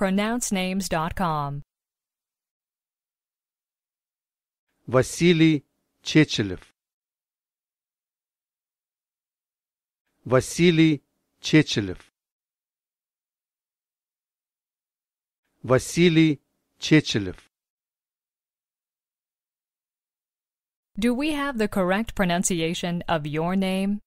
pronouncenames.com. Vasily Chechelev. Vasily Chechelev. Vasily Chechelev. Do we have the correct pronunciation of your name?